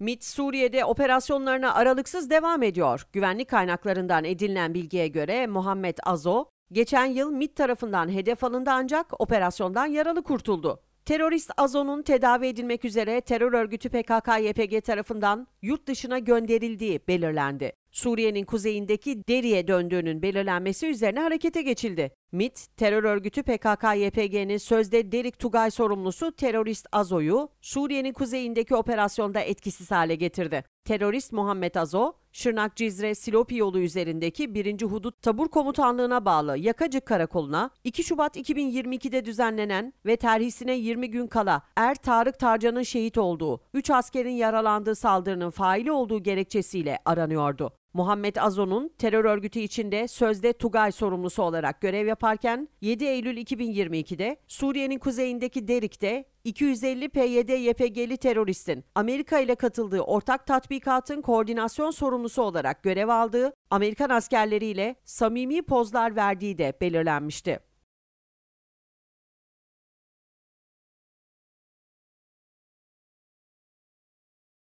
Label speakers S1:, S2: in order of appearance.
S1: MİT Suriye'de operasyonlarına aralıksız
S2: devam ediyor. Güvenlik kaynaklarından edinilen bilgiye göre Muhammed Azo, geçen yıl MİT tarafından hedef alındı ancak operasyondan yaralı kurtuldu. Terörist Azo'nun tedavi edilmek üzere terör örgütü PKK-YPG tarafından yurt dışına gönderildiği belirlendi. Suriye'nin kuzeyindeki Deri'ye döndüğünün belirlenmesi üzerine harekete geçildi. MIT, terör örgütü PKK-YPG'nin sözde Derik Tugay sorumlusu terörist Azo'yu Suriye'nin kuzeyindeki operasyonda etkisiz hale getirdi. Terörist Muhammed Azo, Şırnak Cizre Silopi yolu üzerindeki 1. Hudut Tabur Komutanlığı'na bağlı Yakacık Karakolu'na 2 Şubat 2022'de düzenlenen ve terhisine 20 gün kala Er Tarık Tarcan'ın şehit olduğu, 3 askerin yaralandığı saldırının faili olduğu gerekçesiyle aranıyordu. Muhammed Azon'un terör örgütü içinde sözde Tugay sorumlusu olarak görev yaparken 7 Eylül 2022'de Suriye'nin kuzeyindeki Derik'te 250 PYD-YPG'li teröristin Amerika ile katıldığı ortak tatbikatın koordinasyon sorumlusu olarak görev aldığı Amerikan askerleriyle samimi pozlar verdiği de
S1: belirlenmişti.